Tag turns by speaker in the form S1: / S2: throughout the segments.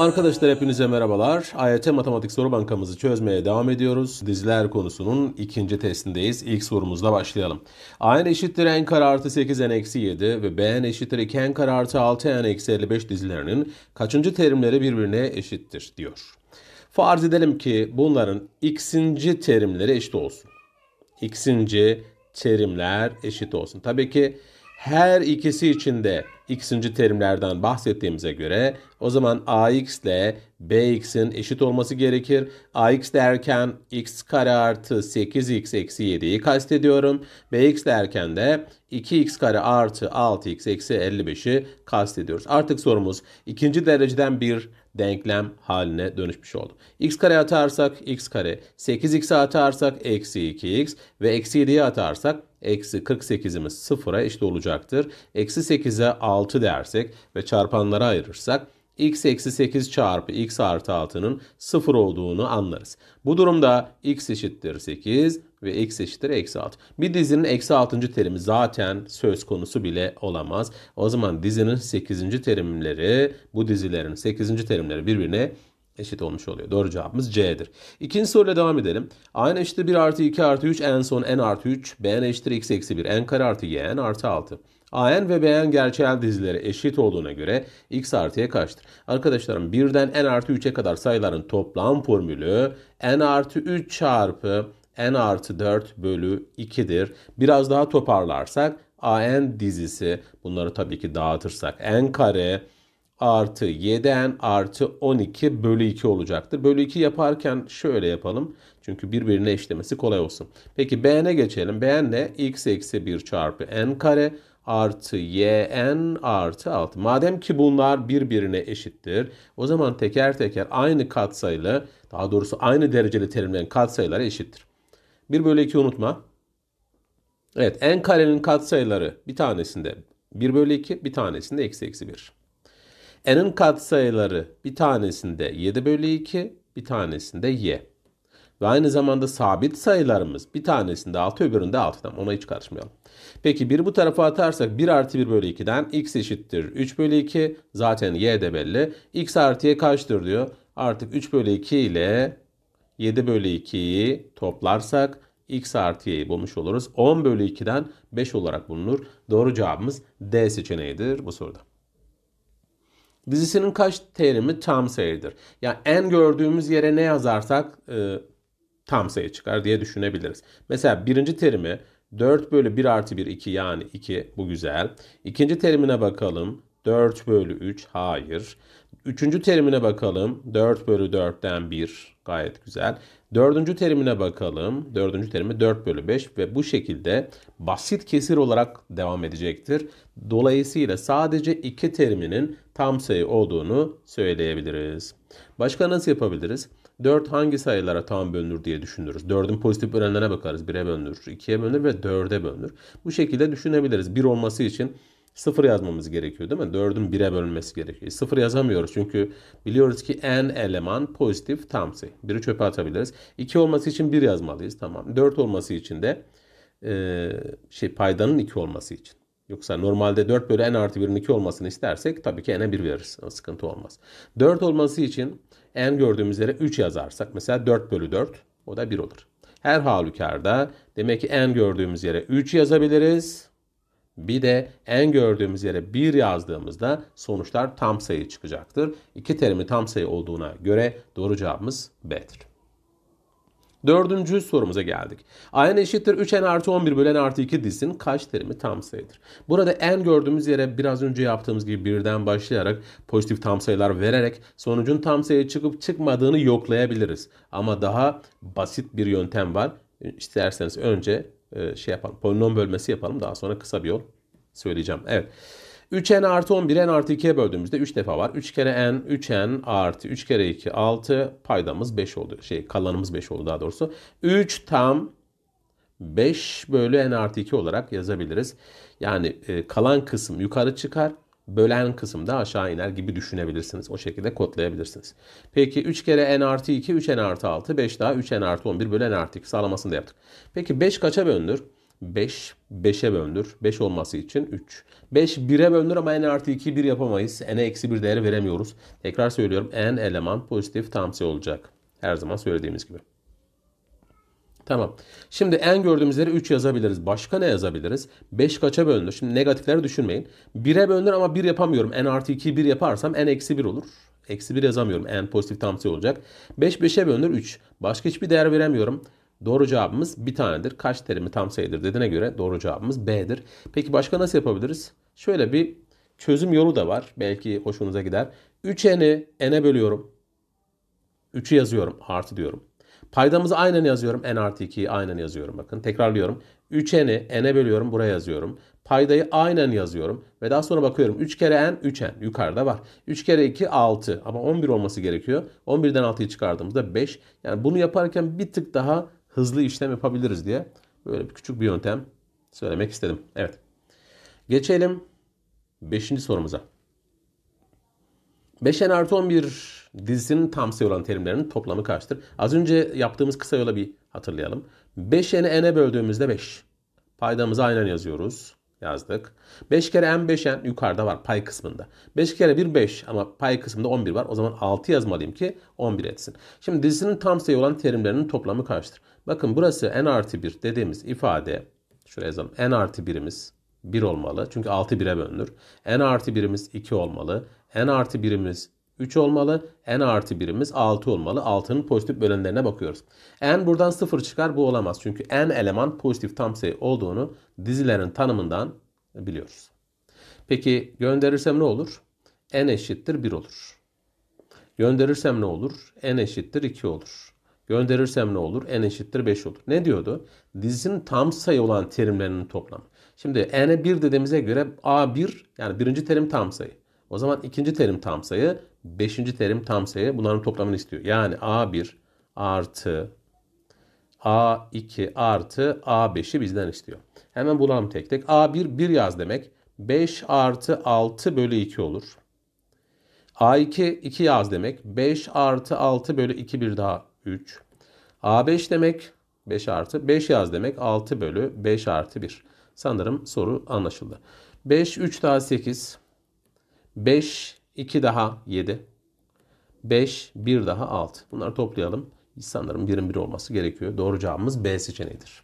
S1: Arkadaşlar hepinize merhabalar. AYT Matematik Soru Bankamızı çözmeye devam ediyoruz. Diziler konusunun ikinci testindeyiz. İlk sorumuzla başlayalım. AN eşittir n kare artı 8 n eksi 7 ve BN eşittir 2 n kare artı 6 n eksi 55 dizilerinin kaçıncı terimleri birbirine eşittir diyor. Farz edelim ki bunların x'inci terimleri eşit olsun. x'inci terimler eşit olsun. Tabii ki her ikisi için de x'inci terimlerden bahsettiğimize göre o zaman ax ile bx'in eşit olması gerekir. ax derken x kare artı 8x eksi 7'yi kastediyorum. bx derken de 2x kare artı 6x eksi 55'i kastediyoruz. Artık sorumuz ikinci dereceden bir denklem haline dönüşmüş oldu. x kare atarsak x kare, 8 x atarsak eksi 2x ve eksi 7'ye atarsak eksi 48'imiz 0'a eşit olacaktır. Eksi 8'e 6 dersek ve çarpanlara ayırırsak x eksi 8 çarpı x artı 6'nın 0 olduğunu anlarız. Bu durumda x eşittir 8, ve x eşittir eksi 6. Bir dizinin eksi 6. terimi zaten söz konusu bile olamaz. O zaman dizinin 8. terimleri bu dizilerin 8. terimleri birbirine eşit olmuş oluyor. Doğru cevabımız C'dir. İkinci soruyla devam edelim. A n eşittir 1 artı 2 artı 3 en son n artı 3 b n eşittir x eksi 1 n kare artı y n artı 6. A n ve b n gerçel dizileri eşit olduğuna göre x artı y kaçtır? Arkadaşlarım 1'den n artı 3'e kadar sayıların toplam formülü n artı 3 çarpı n artı 4 bölü 2'dir. Biraz daha toparlarsak an dizisi bunları tabii ki dağıtırsak n kare artı 7n artı 12 bölü 2 olacaktır. Bölü 2 yaparken şöyle yapalım. Çünkü birbirine eşlemesi kolay olsun. Peki bn'e geçelim. bn ne? x eksi 1 çarpı n kare artı 7n artı 6. Madem ki bunlar birbirine eşittir. O zaman teker teker aynı katsayılı daha doğrusu aynı dereceli terimlerin katsayıları eşittir. 1 bölü 2 unutma. Evet n karenin katsayıları bir tanesinde 1 bölü 2 bir tanesinde eksi eksi 1. n'in katsayıları bir tanesinde 7 bölü 2 bir tanesinde y. Ve aynı zamanda sabit sayılarımız bir tanesinde 6 öbüründe 6 tam ona hiç karışmayalım. Peki 1 bu tarafa atarsak 1 artı 1 bölü 2'den x eşittir 3 bölü 2 zaten y de belli. x artı y kaçtır diyor. Artık 3 bölü 2 ile 7 bölü 2'yi toplarsak x artı y'yi bulmuş oluruz. 10 bölü 2'den 5 olarak bulunur. Doğru cevabımız D seçeneğidir bu soruda. Dizisinin kaç terimi tam sayıdır? Yani en gördüğümüz yere ne yazarsak e, tam sayı çıkar diye düşünebiliriz. Mesela birinci terimi 4 bölü 1 artı 1 2 yani 2 bu güzel. İkinci terimine bakalım. 4 bölü 3 hayır. Üçüncü terimine bakalım. 4 bölü 4'ten 1 gayet güzel. Dördüncü terimine bakalım. Dördüncü terimi 4 bölü 5 ve bu şekilde basit kesir olarak devam edecektir. Dolayısıyla sadece iki teriminin tam sayı olduğunu söyleyebiliriz. Başka nasıl yapabiliriz? 4 hangi sayılara tam bölünür diye düşünürüz. 4'ün pozitif bölenlerine bakarız. 1'e bölünür, 2'ye bölünür ve 4'e bölünür. Bu şekilde düşünebiliriz. 1 olması için sıfır yazmamız gerekiyor değil mi? 4'ün 1'e bölünmesi gerekiyor. E, sıfır yazamıyoruz çünkü biliyoruz ki n eleman pozitif tamsi. 1'i çöpe atabiliriz. 2 olması için 1 yazmalıyız tamam. 4 olması için de e, şey paydanın 2 olması için. Yoksa normalde 4 bölü n artı 1'in 2 olmasını istersek tabii ki n'e 1 veririz. O sıkıntı olmaz. 4 olması için n gördüğümüz yere 3 yazarsak mesela 4 bölü 4 o da 1 olur. Her halükarda demek ki n gördüğümüz yere 3 yazabiliriz. Bir de en gördüğümüz yere 1 yazdığımızda sonuçlar tam sayı çıkacaktır. İki terimi tam sayı olduğuna göre doğru cevabımız B'dir. Dördüncü sorumuza geldik. A'nın eşittir 3n artı 11 bölü artı 2 dizinin kaç terimi tam sayıdır? Burada n gördüğümüz yere biraz önce yaptığımız gibi birden başlayarak pozitif tam sayılar vererek sonucun tam sayı çıkıp çıkmadığını yoklayabiliriz. Ama daha basit bir yöntem var. İsterseniz önce e, şey yapalım. Polinom bölmesi yapalım. Daha sonra kısa bir yol söyleyeceğim. Evet. 3n artı 11n artı 2'ye böldüğümüzde 3 defa var. 3 kere n, 3n artı 3 kere 2, 6. Paydamız 5 oldu. Şey kalanımız 5 oldu daha doğrusu. 3 tam 5 bölü n artı 2 olarak yazabiliriz. Yani e, kalan kısım yukarı çıkar. Bölen kısım da aşağı iner gibi düşünebilirsiniz. O şekilde kodlayabilirsiniz. Peki 3 kere n artı 2, 3n artı 6, 5 daha 3n artı 11 bölü n artı 2 sağlamasını da yaptık. Peki 5 kaça bölünür? 5, 5'e bölünür. 5 olması için 3. 5, 1'e bölünür ama n artı 2, 1 yapamayız. n'e eksi 1 değer veremiyoruz. Tekrar söylüyorum n eleman pozitif tamsi olacak. Her zaman söylediğimiz gibi. Tamam. Şimdi en gördüğümüz yere 3 yazabiliriz. Başka ne yazabiliriz? 5 kaça bölünür? Şimdi negatifleri düşünmeyin. 1'e bölünür ama 1 yapamıyorum. n artı 2'yi 1 yaparsam n eksi 1 olur. Eksi 1 yazamıyorum. n pozitif tamsi olacak. 5 5'e bölünür 3. Başka hiçbir değer veremiyorum. Doğru cevabımız bir tanedir. Kaç terimi tam sayıdır dediğine göre doğru cevabımız B'dir. Peki başka nasıl yapabiliriz? Şöyle bir çözüm yolu da var. Belki hoşunuza gider. 3n'i n'e bölüyorum. 3'ü yazıyorum. Artı diyorum. Paydamızı aynen yazıyorum. n artı 2'yi aynen yazıyorum. Bakın tekrarlıyorum. 3n'i n'e bölüyorum. Buraya yazıyorum. Paydayı aynen yazıyorum. Ve daha sonra bakıyorum. 3 kere n 3n. Yukarıda var. 3 kere 2 6. Ama 11 olması gerekiyor. 11'den 6'yı çıkardığımızda 5. Yani bunu yaparken bir tık daha hızlı işlem yapabiliriz diye böyle bir küçük bir yöntem söylemek istedim. Evet. Geçelim 5. sorumuza. 5n artı 11 dizisinin tamsi olan terimlerinin toplamı kaçtır? Az önce yaptığımız kısa yola bir hatırlayalım. 5n'i n'e böldüğümüzde 5. Paydamızı aynen yazıyoruz yazdık. 5 kere n 5 n yukarıda var pay kısmında. 5 kere 1 5 ama pay kısmında 11 var. O zaman 6 yazmalıyım ki 11 etsin. Şimdi dizisinin tam sayı olan terimlerinin toplamı kaçtır? Bakın burası n artı 1 dediğimiz ifade. Şuraya yazalım. n artı 1'imiz 1 olmalı. Çünkü 6 1'e bölünür. n artı 1'imiz 2 olmalı. n artı 1'imiz 3 olmalı. n artı birimiz 6 olmalı. 6'nın pozitif bölenlerine bakıyoruz. n buradan 0 çıkar bu olamaz. Çünkü n eleman pozitif tam sayı olduğunu dizilerin tanımından biliyoruz. Peki gönderirsem ne olur? n eşittir 1 olur. Gönderirsem ne olur? n eşittir 2 olur. Gönderirsem ne olur? n eşittir 5 olur. Ne diyordu? Dizinin tam sayı olan terimlerinin toplamı. Şimdi n'e 1 dediğimize göre a1 yani birinci terim tam sayı. O zaman ikinci terim tam sayı, Beşinci terim tam sayı. Bunların toplamını istiyor. Yani A1 artı A2 artı A5'i bizden istiyor. Hemen bulalım tek tek. A1 1 yaz demek. 5 artı 6 bölü 2 olur. A2 2 yaz demek. 5 artı 6 bölü 2 bir daha 3. A5 demek 5 artı 5 yaz demek 6 bölü 5 artı 1. Sanırım soru anlaşıldı. 5 3 daha 8. 5 2 daha 7. 5, 1 daha 6. Bunları toplayalım. Sanırım birin biri olması gerekiyor. Doğru cevabımız B seçeneğidir.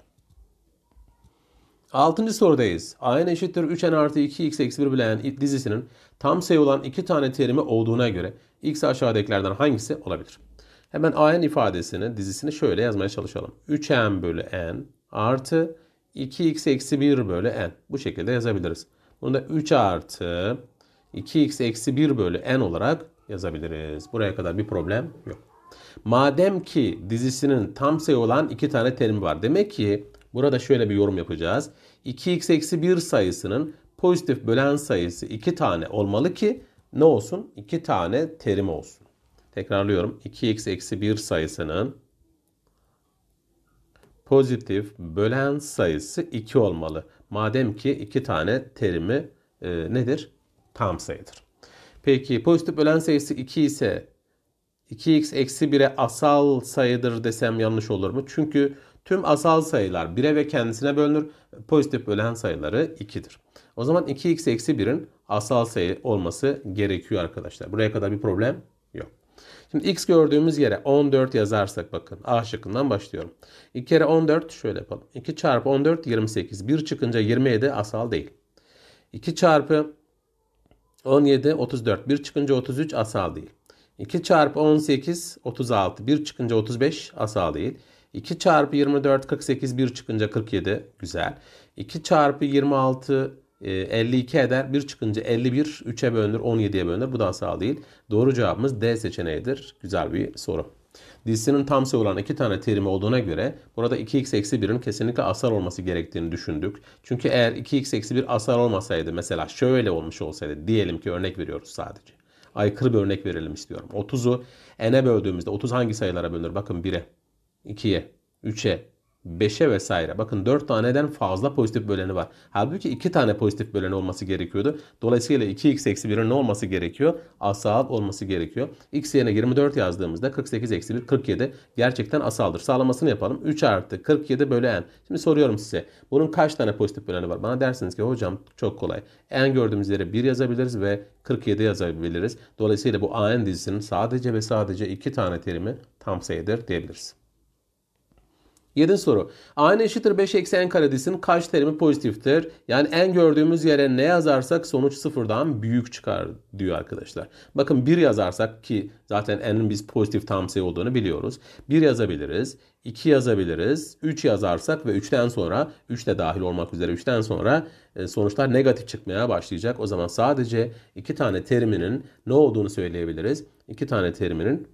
S1: Altıncı sorudayız. An eşittir 3n artı 2x eksi 1 bilen dizisinin tam sayı olan iki tane terimi olduğuna göre x aşağıdakilerden hangisi olabilir? Hemen an ifadesini, dizisini şöyle yazmaya çalışalım. 3n bölü n artı 2x eksi 1 bölü n. Bu şekilde yazabiliriz. Bunu da 3 artı 2x eksi 1 bölü n olarak yazabiliriz. Buraya kadar bir problem yok. Madem ki dizisinin tam sayı olan iki tane terimi var. Demek ki burada şöyle bir yorum yapacağız. 2x eksi 1 sayısının pozitif bölen sayısı 2 tane olmalı ki ne olsun? 2 tane terim olsun. Tekrarlıyorum. 2x eksi 1 sayısının pozitif bölen sayısı 2 olmalı. Madem ki 2 tane terimi e, nedir? tam sayıdır. Peki pozitif ölen sayısı 2 ise 2x eksi 1'e asal sayıdır desem yanlış olur mu? Çünkü tüm asal sayılar 1'e ve kendisine bölünür. Pozitif ölen sayıları 2'dir. O zaman 2x eksi 1'in asal sayı olması gerekiyor arkadaşlar. Buraya kadar bir problem yok. Şimdi x gördüğümüz yere 14 yazarsak bakın A şıkkından başlıyorum. 2 kere 14 şöyle yapalım. 2 çarpı 14 28. 1 çıkınca 27 asal değil. 2 çarpı 17, 34. 1 çıkınca 33 asal değil. 2 çarpı 18, 36. 1 çıkınca 35 asal değil. 2 çarpı 24, 48. 1 çıkınca 47. Güzel. 2 çarpı 26, 52 e, eder. 1 çıkınca 51, 3'e bölünür, 17'ye bölünür. Bu da asal değil. Doğru cevabımız D seçeneğidir. Güzel bir soru. Dizisinin tamsi olan iki tane terimi olduğuna göre burada 2x eksi 1'in kesinlikle asal olması gerektiğini düşündük. Çünkü eğer 2x eksi 1 asal olmasaydı mesela şöyle olmuş olsaydı diyelim ki örnek veriyoruz sadece. Aykırı bir örnek verelim istiyorum. 30'u n'e böldüğümüzde 30 hangi sayılara bölünür? Bakın 1'e, 2'ye, 3'e, 5'e vesaire. Bakın 4 taneden fazla pozitif böleni var. Halbuki 2 tane pozitif böleni olması gerekiyordu. Dolayısıyla 2x eksi 1'in ne olması gerekiyor? Asal olması gerekiyor. x yerine 24 yazdığımızda 48 eksi 1 47 gerçekten asaldır. Sağlamasını yapalım. 3 artı 47 bölü n. Şimdi soruyorum size. Bunun kaç tane pozitif böleni var? Bana dersiniz ki hocam çok kolay. n gördüğümüz yere 1 yazabiliriz ve 47 yazabiliriz. Dolayısıyla bu an dizisinin sadece ve sadece 2 tane terimi tam sayıdır diyebiliriz. 7. soru. Aynı eşittir 5 eksi n karedesinin kaç terimi pozitiftir? Yani n gördüğümüz yere ne yazarsak sonuç sıfırdan büyük çıkar diyor arkadaşlar. Bakın 1 yazarsak ki zaten n'in biz pozitif tam sayı olduğunu biliyoruz. 1 yazabiliriz. 2 yazabiliriz. 3 yazarsak ve 3'ten sonra 3 de dahil olmak üzere 3'ten sonra e, sonuçlar negatif çıkmaya başlayacak. O zaman sadece 2 tane teriminin ne olduğunu söyleyebiliriz. 2 tane teriminin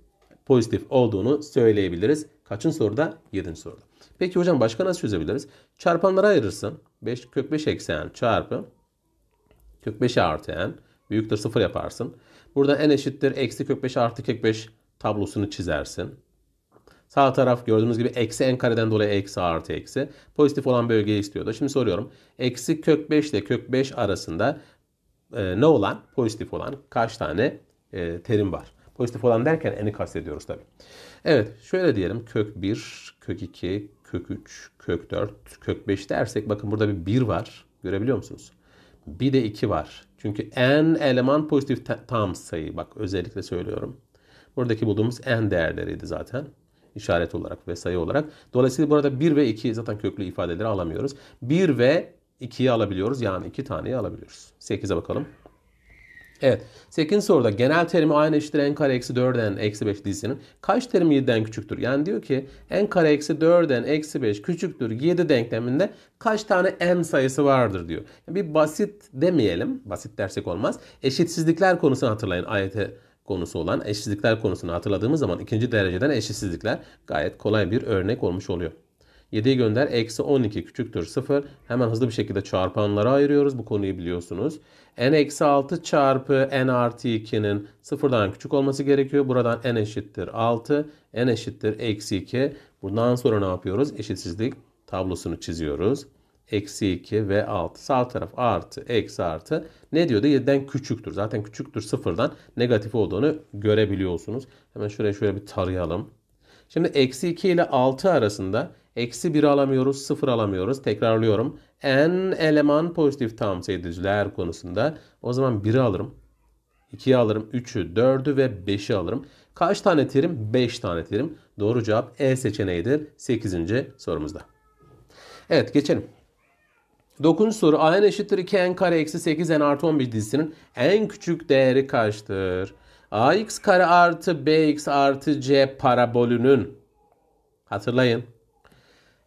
S1: pozitif olduğunu söyleyebiliriz. Kaçın soruda? 7. soruda. Peki hocam başka nasıl çözebiliriz? Çarpanlara ayırırsın. 5 kök 5 eksi n çarpı kök 5'e artı n büyüktür 0 yaparsın. Burada n eşittir eksi kök 5 artı kök 5 tablosunu çizersin. Sağ taraf gördüğünüz gibi eksi n kareden dolayı eksi artı eksi. Pozitif olan bölgeyi istiyordu. Şimdi soruyorum. Eksi kök 5 ile kök 5 arasında e, ne olan? Pozitif olan kaç tane e, terim var? Pozitif olan derken n'i kastediyoruz tabii. Evet şöyle diyelim. Kök 1, kök 2, kök 3, kök 4, kök 5 dersek bakın burada bir 1 var. Görebiliyor musunuz? Bir de 2 var. Çünkü n eleman pozitif tam sayı. Bak özellikle söylüyorum. Buradaki bulduğumuz n değerleriydi zaten. işaret olarak ve sayı olarak. Dolayısıyla burada 1 ve 2 zaten köklü ifadeleri alamıyoruz. 1 ve 2'yi alabiliyoruz. Yani 2 taneyi alabiliyoruz. 8'e bakalım. Evet. 8. soruda genel terimi aynı eşittir n kare eksi 4n eksi 5 dizisinin kaç terimi 7'den küçüktür? Yani diyor ki n kare eksi 4n eksi 5 küçüktür 7 denkleminde kaç tane n sayısı vardır diyor. Yani bir basit demeyelim. Basit dersek olmaz. Eşitsizlikler konusunu hatırlayın ayete konusu olan eşitsizlikler konusunu hatırladığımız zaman ikinci dereceden eşitsizlikler gayet kolay bir örnek olmuş oluyor. 7'yi gönder. Eksi 12 küçüktür 0. Hemen hızlı bir şekilde çarpanlara ayırıyoruz. Bu konuyu biliyorsunuz. n eksi 6 çarpı n artı 2'nin sıfırdan küçük olması gerekiyor. Buradan n eşittir 6. n eşittir eksi 2. Bundan sonra ne yapıyoruz? Eşitsizlik tablosunu çiziyoruz. Eksi 2 ve 6. Sağ taraf artı, eksi artı. Ne diyordu? 7'den küçüktür. Zaten küçüktür sıfırdan negatif olduğunu görebiliyorsunuz. Hemen şuraya şöyle bir tarayalım. Şimdi eksi 2 ile 6 arasında Eksi 1 alamıyoruz, 0 alamıyoruz. Tekrarlıyorum. En eleman pozitif tam ediciler konusunda. O zaman 1'i alırım. 2'yi alırım. 3'ü, 4'ü ve 5'i alırım. Kaç tane terim? 5 tane terim. Doğru cevap E seçeneğidir 8. sorumuzda. Evet geçelim. 9. soru n eşittir 2 n kare eksi 8 n artı 11 dizisinin en küçük değeri kaçtır? ax kare artı bx artı c parabolünün hatırlayın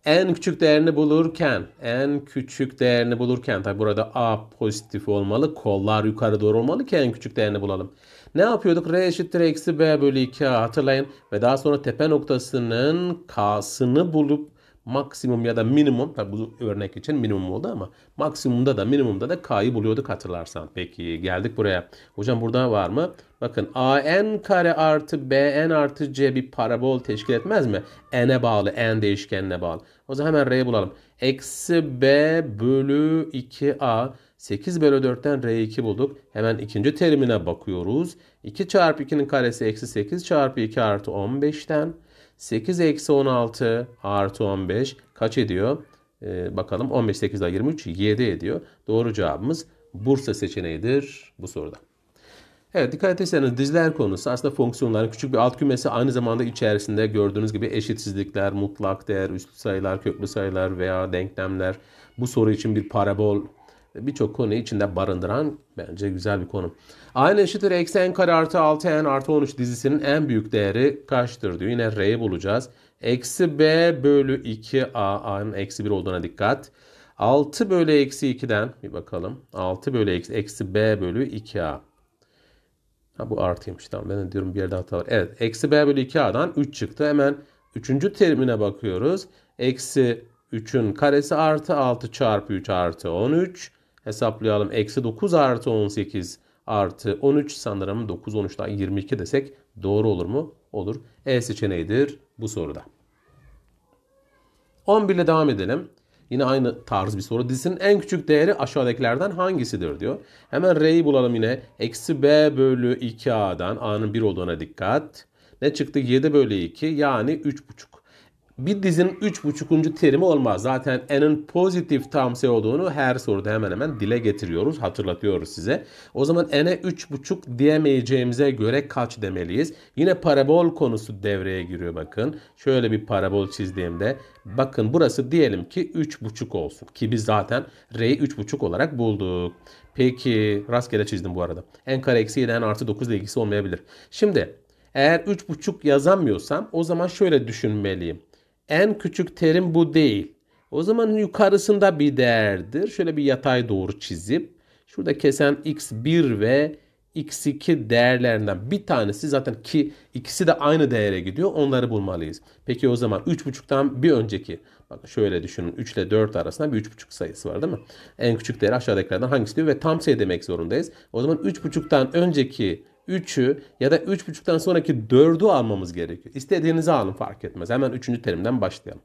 S1: en küçük değerini bulurken, en küçük değerini bulurken tabi burada a pozitif olmalı. Kollar yukarı doğru olmalı ki en küçük değerini bulalım. Ne yapıyorduk? R eşittir eksi b bölü 2 hatırlayın. Ve daha sonra tepe noktasının k'sını bulup maksimum ya da minimum tabi bu örnek için minimum oldu ama maksimumda da minimumda da k'yı buluyorduk hatırlarsan. Peki geldik buraya. Hocam burada var mı? Bakın AN kare artı BN artı C bir parabol teşkil etmez mi? N'e bağlı. N değişkenine bağlı. O zaman hemen R'yi bulalım. Eksi B bölü 2A. 8 bölü 4'ten R2 bulduk. Hemen ikinci terimine bakıyoruz. 2 çarpı 2'nin karesi eksi 8 çarpı 2 artı 15'ten. 8 eksi 16 artı 15 kaç ediyor? Ee, bakalım 15, 8 daha 23, 7 ediyor. Doğru cevabımız Bursa seçeneğidir bu soruda. Evet dikkat ederseniz diziler konusu aslında fonksiyonların küçük bir alt kümesi aynı zamanda içerisinde gördüğünüz gibi eşitsizlikler, mutlak değer, üstlü sayılar, köklü sayılar veya denklemler bu soru için bir parabol birçok konu içinde barındıran bence güzel bir konu. Aynı eşittir eksi n kare artı 6 n artı 13 dizisinin en büyük değeri kaçtır diyor. Yine r'yi bulacağız. Eksi b bölü 2 a a'nın eksi 1 olduğuna dikkat. 6 bölü eksi 2'den bir bakalım. 6 bölü eksi, eksi b bölü 2 a. Ha bu artıymış tamam ben de diyorum bir yerde hata var. Evet eksi b bölü 2a'dan 3 çıktı. Hemen 3. terimine bakıyoruz. Eksi 3'ün karesi artı 6 çarpı 3 artı 13. Hesaplayalım eksi 9 artı 18 artı 13 sanırım 9 13'ten 22 desek doğru olur mu? Olur. E seçeneğidir bu soruda. 11 ile devam edelim. Yine aynı tarz bir soru. Dizinin en küçük değeri aşağıdakilerden hangisidir diyor. Hemen R'yi bulalım yine. Eksi B bölü 2A'dan A'nın 1 olduğuna dikkat. Ne çıktı? 7 bölü 2 yani 3,5 bir dizinin 3.5. terimi olmaz. Zaten n'in pozitif tam tamsi olduğunu her soruda hemen hemen dile getiriyoruz, hatırlatıyoruz size. O zaman n'e 3.5 diyemeyeceğimize göre kaç demeliyiz? Yine parabol konusu devreye giriyor bakın. Şöyle bir parabol çizdiğimde bakın burası diyelim ki 3.5 olsun. Ki biz zaten r'yi 3.5 olarak bulduk. Peki rastgele çizdim bu arada. n kare eksi 7 n artı 9 ile ilgisi olmayabilir. Şimdi eğer 3.5 yazamıyorsam o zaman şöyle düşünmeliyim en küçük terim bu değil. O zaman yukarısında bir değerdir. Şöyle bir yatay doğru çizip şurada kesen x1 ve x2 değerlerinden bir tanesi zaten ki ikisi de aynı değere gidiyor. Onları bulmalıyız. Peki o zaman 3.5'tan bir önceki bakın şöyle düşünün 3 ile 4 arasında bir 3.5 sayısı var değil mi? En küçük değeri aşağıdakilerden hangisi diyor ve tam sayı demek zorundayız. O zaman 3.5'tan önceki 3'ü ya da 3.5'ten sonraki 4'ü almamız gerekiyor. İstediğinizi alın fark etmez. Hemen 3. terimden başlayalım.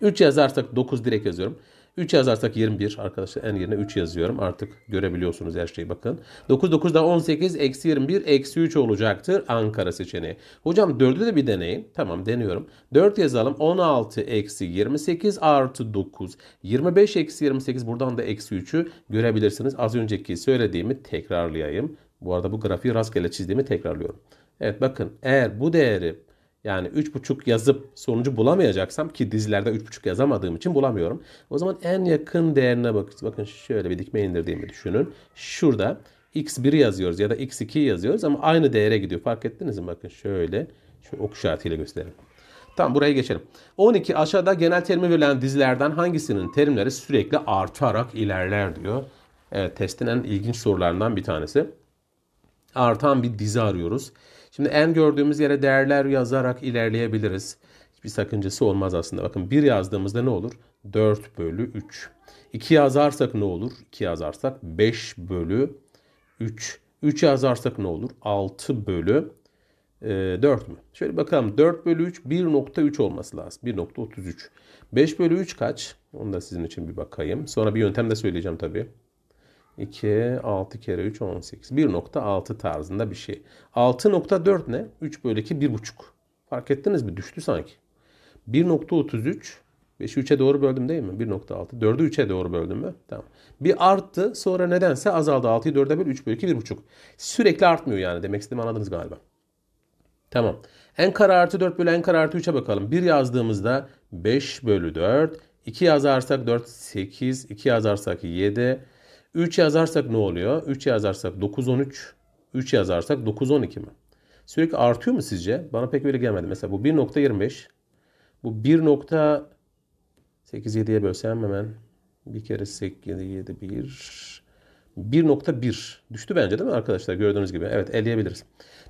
S1: 3 yazarsak 9 direkt yazıyorum. 3 yazarsak 21 arkadaşlar en yerine 3 yazıyorum. Artık görebiliyorsunuz her şeyi bakın. 9 9 daha 18 eksi 21 eksi 3 olacaktır Ankara seçeneği. Hocam 4'ü de bir deneyin. Tamam deniyorum. 4 yazalım 16 eksi 28 artı 9. 25 eksi 28 buradan da eksi 3'ü görebilirsiniz. Az önceki söylediğimi tekrarlayayım. Bu arada bu grafiği rastgele çizdiğimi tekrarlıyorum. Evet bakın eğer bu değeri yani 3.5 yazıp sonucu bulamayacaksam ki dizilerde 3.5 yazamadığım için bulamıyorum. O zaman en yakın değerine bakın. Bakın şöyle bir dikme indirdiğimi düşünün. Şurada x1 yazıyoruz ya da x2 yazıyoruz ama aynı değere gidiyor. Fark ettiniz mi? Bakın şöyle. Şöyle ok işaretiyle gösterelim. Tamam buraya geçelim. 12 aşağıda genel terimi verilen dizilerden hangisinin terimleri sürekli artarak ilerler diyor. Evet testin en ilginç sorularından bir tanesi artan bir dizi arıyoruz. Şimdi en gördüğümüz yere değerler yazarak ilerleyebiliriz. Hiçbir sakıncası olmaz aslında. Bakın 1 yazdığımızda ne olur? 4 bölü 3. 2 yazarsak ne olur? 2 yazarsak 5 bölü 3. 3 yazarsak ne olur? 6 bölü 4 e, mü? Şöyle bakalım 4 bölü 3 1.3 olması lazım. 1.33. 5 bölü 3 kaç? Onu da sizin için bir bakayım. Sonra bir yöntem de söyleyeceğim tabii. 2, 6 kere 3, 18. 1.6 tarzında bir şey. 6.4 ne? 3 bölü 2, 1.5. Fark ettiniz mi? Düştü sanki. 1.33 5'i 3'e doğru böldüm değil mi? 1.6. 4'ü 3'e doğru böldüm mü? Tamam. Bir arttı sonra nedense azaldı. 6'yı 4'e böl 3 bölü 2 1.5. Sürekli artmıyor yani. Demek istediğimi anladınız galiba. Tamam. En kare artı 4 bölü en kare artı 3'e bakalım. 1 yazdığımızda 5 bölü 4. 2 yazarsak 4, 8. 2 yazarsak 7. 3 yazarsak ne oluyor? 3 yazarsak 9 13. 3 yazarsak 9 12 mi? Sürekli artıyor mu sizce? Bana pek öyle gelmedi. Mesela bu 1.25. Bu 1.87'ye bölsem hemen. Bir kere 8, 7, 1. 1.1 düştü bence değil mi arkadaşlar? Gördüğünüz gibi. Evet eleyebiliriz.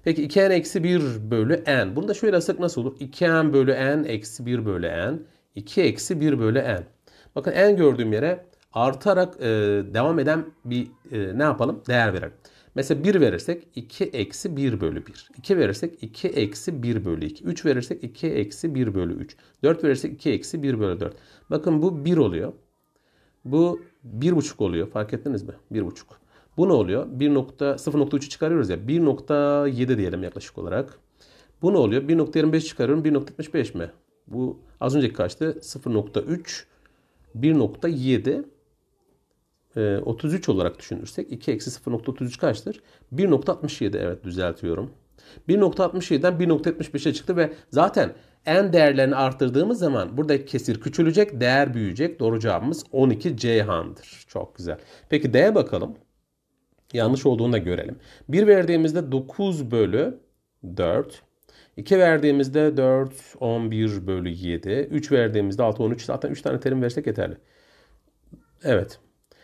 S1: Peki 2n eksi 1 bölü n. Bunu da şöyle alsak nasıl olur? 2n bölü n eksi 1 bölü n. 2 eksi 1 bölü n. Bakın n gördüğüm yere artarak e, devam eden bir e, ne yapalım? Değer verelim. Mesela 1 verirsek 2 eksi 1 bölü 1. 2 verirsek 2 eksi 1 bölü 2. 3 verirsek 2 eksi 1 bölü 3. 4 verirsek 2 eksi 1 bölü 4. Bakın bu 1 oluyor. Bu 1,5 oluyor. Fark ettiniz mi? 1,5. Bu ne oluyor? 0.3'ü çıkarıyoruz ya. 1.7 diyelim yaklaşık olarak. Bu ne oluyor? 1.25 çıkarıyorum. 1.75 mi? Bu az önceki kaçtı? 0.3 1.7 33 ee, olarak düşünürsek 2 eksi 0.33 kaçtır? 1.67 evet düzeltiyorum. 1.67'den 1.75'e çıktı ve zaten en değerlerini arttırdığımız zaman burada kesir küçülecek, değer büyüyecek. Doğru cevabımız 12 Ceyhan'dır. Çok güzel. Peki D'ye bakalım. Yanlış olduğunu da görelim. 1 verdiğimizde 9 bölü 4. 2 verdiğimizde 4, 11 bölü 7. 3 verdiğimizde 6, 13. Zaten 3 tane terim versek yeterli. Evet.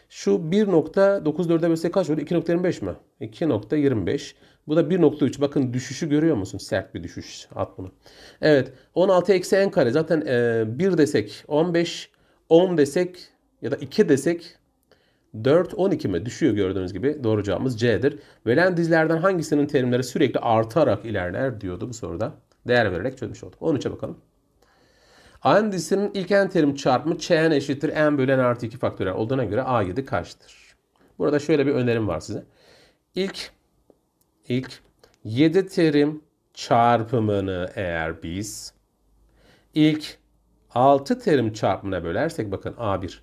S1: Şu 1.94'e bölse kaç olur? 2.25 mi? 2.25. Bu da 1.3. Bakın düşüşü görüyor musun? Sert bir düşüş. At bunu. Evet. 16 eksi n kare. Zaten e, 1 desek 15. 10 desek ya da 2 desek 4, 12 mi? Düşüyor gördüğünüz gibi. Doğru cevabımız C'dir. Verilen dizilerden hangisinin terimleri sürekli artarak ilerler diyordu bu soruda. Değer vererek çözmüş olduk. 13'e bakalım. A'nın dizisinin ilk n terim çarpımı Çn eşittir n bölü n artı 2 faktörel olduğuna göre A7 kaçtır? Burada şöyle bir önerim var size. İlk ilk 7 terim çarpımını eğer biz ilk 6 terim çarpımına bölersek bakın A1,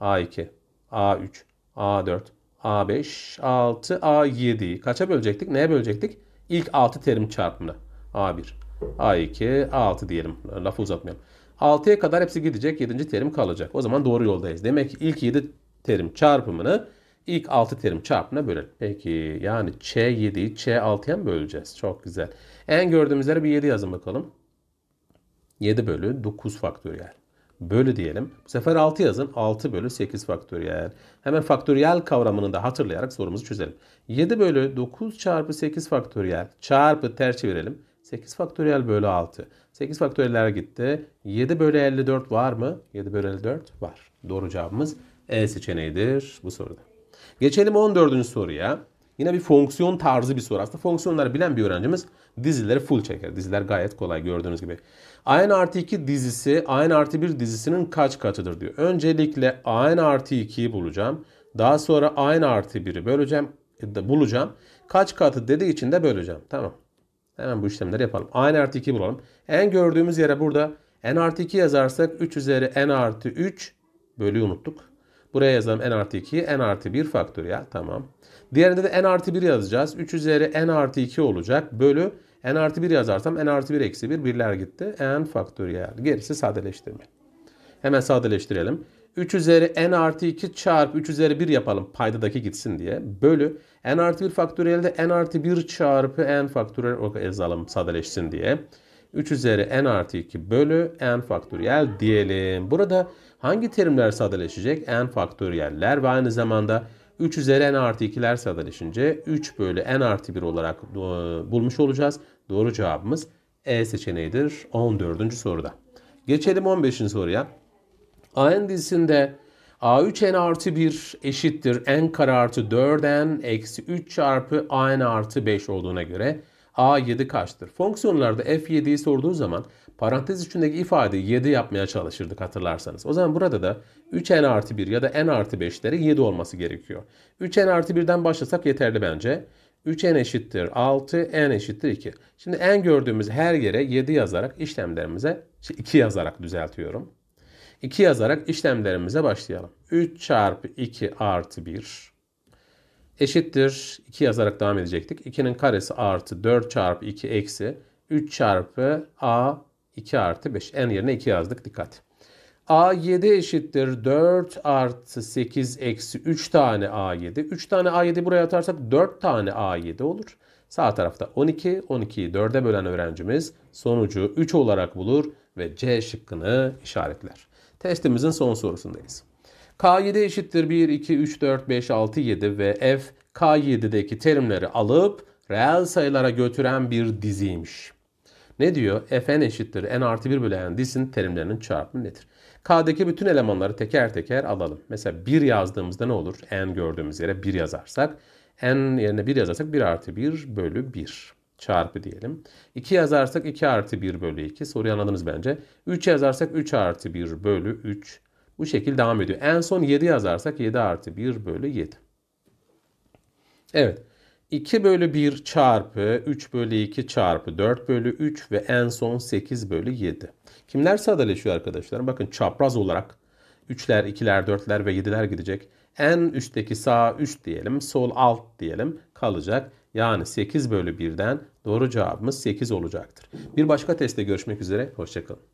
S1: A2, A3, A4, A5, 6, A7'yi kaça bölecektik? Neye bölecektik? İlk 6 terim çarpımına. A1, A2, A6 diyelim. Lafı uzatmayalım. 6'ya kadar hepsi gidecek. 7. terim kalacak. O zaman doğru yoldayız. Demek ki ilk 7 terim çarpımını ilk 6 terim çarpına bölelim. Peki yani Ç7'yi Ç6'ya mı böleceğiz? Çok güzel. En gördüğümüz yere bir 7 yazın bakalım. 7 bölü 9 faktöriyel. Bölü diyelim. Bu sefer 6 yazın. 6 bölü 8 faktöriyel. Hemen faktöriyel kavramını da hatırlayarak sorumuzu çözelim. 7 bölü 9 çarpı 8 faktöriyel çarpı ters çevirelim. 8 faktöriyel bölü 6. 8 faktöriyeller gitti. 7 bölü 54 var mı? 7 bölü 54 var. Doğru cevabımız E seçeneğidir bu soruda. Geçelim 14. soruya. Yine bir fonksiyon tarzı bir soru. Aslında fonksiyonları bilen bir öğrencimiz dizileri full çeker. Diziler gayet kolay gördüğünüz gibi. A n artı 2 dizisi A n artı 1 dizisinin kaç katıdır diyor. Öncelikle A n artı 2'yi bulacağım. Daha sonra A n artı 1'i böleceğim. E, bulacağım. Kaç katı dediği için de böleceğim. Tamam. Hemen bu işlemleri yapalım. N artı 2 bulalım. En gördüğümüz yere burada N artı 2 yazarsak 3 üzeri N artı 3 bölü unuttuk. Buraya yazalım n artı 2, n artı 1 faktöriyel. Tamam. Diğerinde de n artı 1 yazacağız. 3 üzeri n artı 2 olacak. Bölü n artı 1 yazarsam n artı 1 eksi 1 birler gitti. n faktöriyel. Gerisi sadeleştirme. Hemen sadeleştirelim. 3 üzeri n artı 2 çarpı 3 üzeri 1 yapalım paydadaki gitsin diye. Bölü n artı 1 faktöriyel de n artı 1 çarpı n faktöriyel yazalım sadeleşsin diye. 3 üzeri n artı 2 bölü n faktöriyel diyelim. Burada hangi terimler sadeleşecek? n faktöriyeller ve aynı zamanda 3 üzeri n artı 2'ler sadeleşince 3 bölü n artı 1 olarak e, bulmuş olacağız. Doğru cevabımız E seçeneğidir 14. soruda. Geçelim 15. soruya. AN dizisinde A3N artı 1 eşittir N kare artı 4N eksi 3 çarpı AN artı 5 olduğuna göre A7 kaçtır? Fonksiyonlarda F7'yi sorduğu zaman parantez içindeki ifadeyi 7 yapmaya çalışırdık hatırlarsanız. O zaman burada da 3N artı 1 ya da N artı 5'leri 7 olması gerekiyor. 3N artı 1'den başlasak yeterli bence. 3N eşittir 6, N eşittir 2. Şimdi N gördüğümüz her yere 7 yazarak işlemlerimize 2 şey, yazarak düzeltiyorum. 2 yazarak işlemlerimize başlayalım. 3 çarpı 2 artı 1 eşittir. 2 yazarak devam edecektik. 2'nin karesi artı 4 çarpı 2 eksi 3 çarpı a 2 artı 5. En yerine 2 yazdık dikkat. A7 eşittir 4 artı 8 eksi 3 tane A7. 3 tane A7 buraya atarsak 4 tane A7 olur. Sağ tarafta 12, 12'yi 4'e bölen öğrencimiz sonucu 3 olarak bulur ve C şıkkını işaretler. Testimizin son sorusundayız. K7 eşittir 1, 2, 3, 4, 5, 6, 7 ve F K7'deki terimleri alıp reel sayılara götüren bir diziymiş. Ne diyor? Fn eşittir n artı 1 bölü n dizinin terimlerinin çarpımı nedir? K'deki bütün elemanları teker teker alalım. Mesela 1 yazdığımızda ne olur? n gördüğümüz yere 1 yazarsak. n yerine 1 yazarsak 1 artı 1 bölü 1 çarpı diyelim. 2 yazarsak 2 artı 1 bölü 2. Soruyu anladınız bence. 3 yazarsak 3 artı 1 bölü 3. Bu şekilde devam ediyor. En son 7 yazarsak 7 artı 1 bölü 7. Evet. 2 bölü 1 çarpı 3 bölü 2 çarpı 4 bölü 3 ve en son 8 bölü 7. Kimler sadeleşiyor arkadaşlar? Bakın çapraz olarak 3'ler, 2'ler, 4'ler ve 7'ler gidecek. En üstteki sağ 3 diyelim, sol alt diyelim kalacak. Yani 8 bölü 1'den Doğru cevabımız 8 olacaktır. Bir başka testte görüşmek üzere. Hoşçakalın.